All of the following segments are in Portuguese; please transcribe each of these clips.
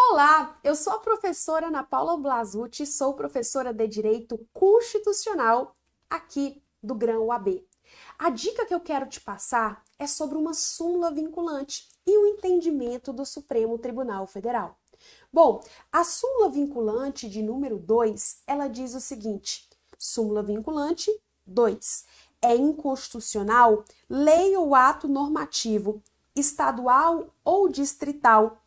Olá, eu sou a professora Ana Paula Blasucci, sou professora de Direito Constitucional aqui do Grão UAB. A dica que eu quero te passar é sobre uma súmula vinculante e o entendimento do Supremo Tribunal Federal. Bom, a súmula vinculante de número 2, ela diz o seguinte: súmula vinculante 2. É inconstitucional lei ou ato normativo, estadual ou distrital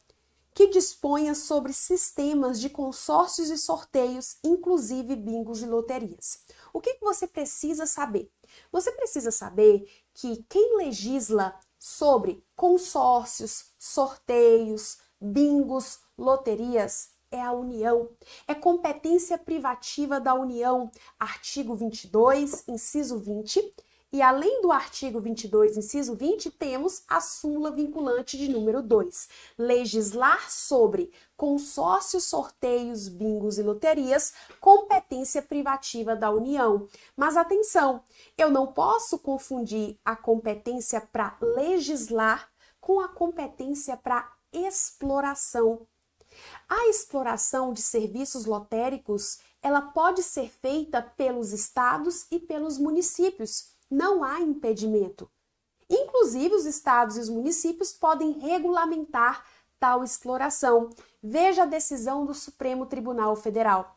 que disponha sobre sistemas de consórcios e sorteios, inclusive bingos e loterias. O que você precisa saber? Você precisa saber que quem legisla sobre consórcios, sorteios, bingos, loterias é a União. É competência privativa da União, artigo 22, inciso 20 e além do artigo 22, inciso 20, temos a súmula vinculante de número 2, legislar sobre consórcios, sorteios, bingos e loterias, competência privativa da União. Mas atenção, eu não posso confundir a competência para legislar com a competência para exploração. A exploração de serviços lotéricos ela pode ser feita pelos estados e pelos municípios não há impedimento. Inclusive, os estados e os municípios podem regulamentar tal exploração. Veja a decisão do Supremo Tribunal Federal.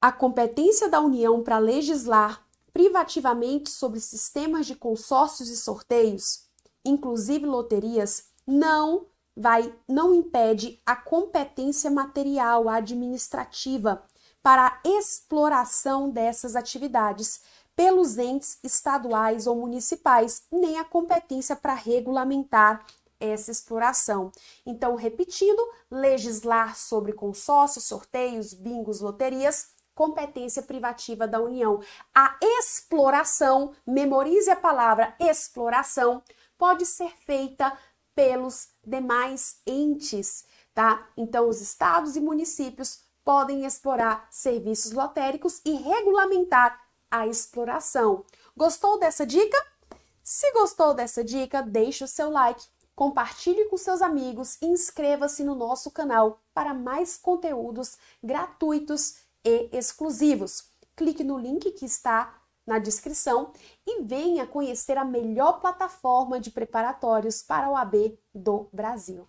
A competência da União para legislar privativamente sobre sistemas de consórcios e sorteios, inclusive loterias, não vai não impede a competência material administrativa para a exploração dessas atividades pelos entes estaduais ou municipais, nem a competência para regulamentar essa exploração. Então, repetindo, legislar sobre consórcios, sorteios, bingos, loterias, competência privativa da União. A exploração, memorize a palavra exploração, pode ser feita pelos demais entes, tá? Então, os estados e municípios podem explorar serviços lotéricos e regulamentar a exploração. Gostou dessa dica? Se gostou dessa dica, deixe o seu like, compartilhe com seus amigos e inscreva-se no nosso canal para mais conteúdos gratuitos e exclusivos. Clique no link que está na descrição e venha conhecer a melhor plataforma de preparatórios para o AB do Brasil.